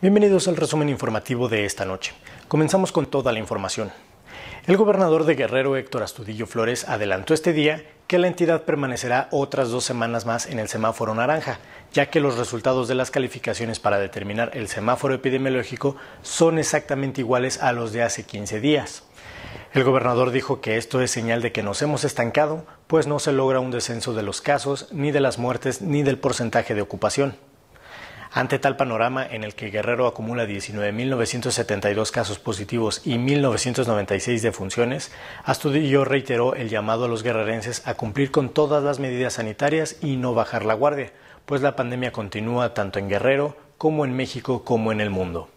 Bienvenidos al resumen informativo de esta noche. Comenzamos con toda la información. El gobernador de Guerrero Héctor Astudillo Flores adelantó este día que la entidad permanecerá otras dos semanas más en el semáforo naranja, ya que los resultados de las calificaciones para determinar el semáforo epidemiológico son exactamente iguales a los de hace 15 días. El gobernador dijo que esto es señal de que nos hemos estancado, pues no se logra un descenso de los casos, ni de las muertes, ni del porcentaje de ocupación. Ante tal panorama en el que Guerrero acumula 19.972 casos positivos y 1.996 defunciones, Astudillo reiteró el llamado a los guerrerenses a cumplir con todas las medidas sanitarias y no bajar la guardia, pues la pandemia continúa tanto en Guerrero como en México como en el mundo.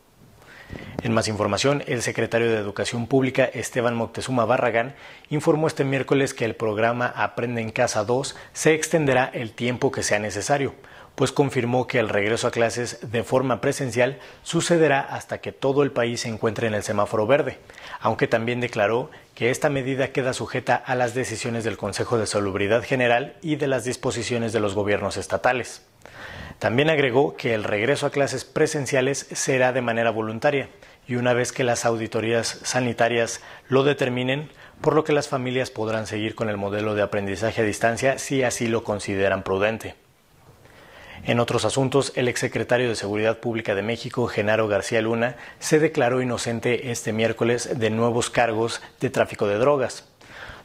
En más información, el secretario de Educación Pública, Esteban Moctezuma Barragán, informó este miércoles que el programa Aprende en Casa 2 se extenderá el tiempo que sea necesario, pues confirmó que el regreso a clases de forma presencial sucederá hasta que todo el país se encuentre en el semáforo verde, aunque también declaró que esta medida queda sujeta a las decisiones del Consejo de Salubridad General y de las disposiciones de los gobiernos estatales. También agregó que el regreso a clases presenciales será de manera voluntaria, y una vez que las auditorías sanitarias lo determinen, por lo que las familias podrán seguir con el modelo de aprendizaje a distancia si así lo consideran prudente. En otros asuntos, el exsecretario de Seguridad Pública de México, Genaro García Luna, se declaró inocente este miércoles de nuevos cargos de tráfico de drogas.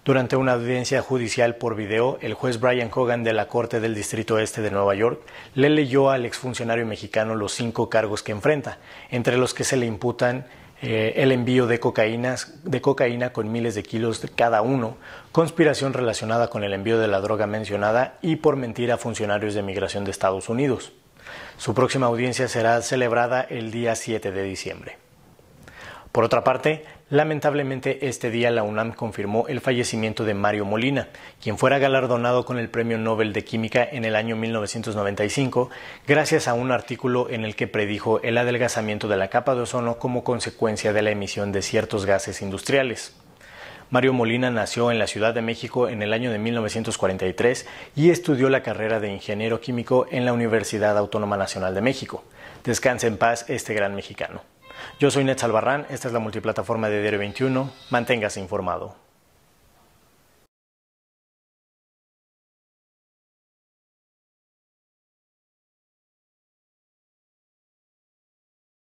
Durante una audiencia judicial por video, el juez Brian Hogan de la Corte del Distrito Este de Nueva York le leyó al exfuncionario mexicano los cinco cargos que enfrenta, entre los que se le imputan eh, el envío de, de cocaína con miles de kilos de cada uno, conspiración relacionada con el envío de la droga mencionada y por mentir a funcionarios de migración de Estados Unidos. Su próxima audiencia será celebrada el día 7 de diciembre. Por otra parte, lamentablemente este día la UNAM confirmó el fallecimiento de Mario Molina, quien fuera galardonado con el Premio Nobel de Química en el año 1995 gracias a un artículo en el que predijo el adelgazamiento de la capa de ozono como consecuencia de la emisión de ciertos gases industriales. Mario Molina nació en la Ciudad de México en el año de 1943 y estudió la carrera de ingeniero químico en la Universidad Autónoma Nacional de México. Descanse en paz este gran mexicano. Yo soy Net Albarrán, esta es la multiplataforma de Diario 21. Manténgase informado.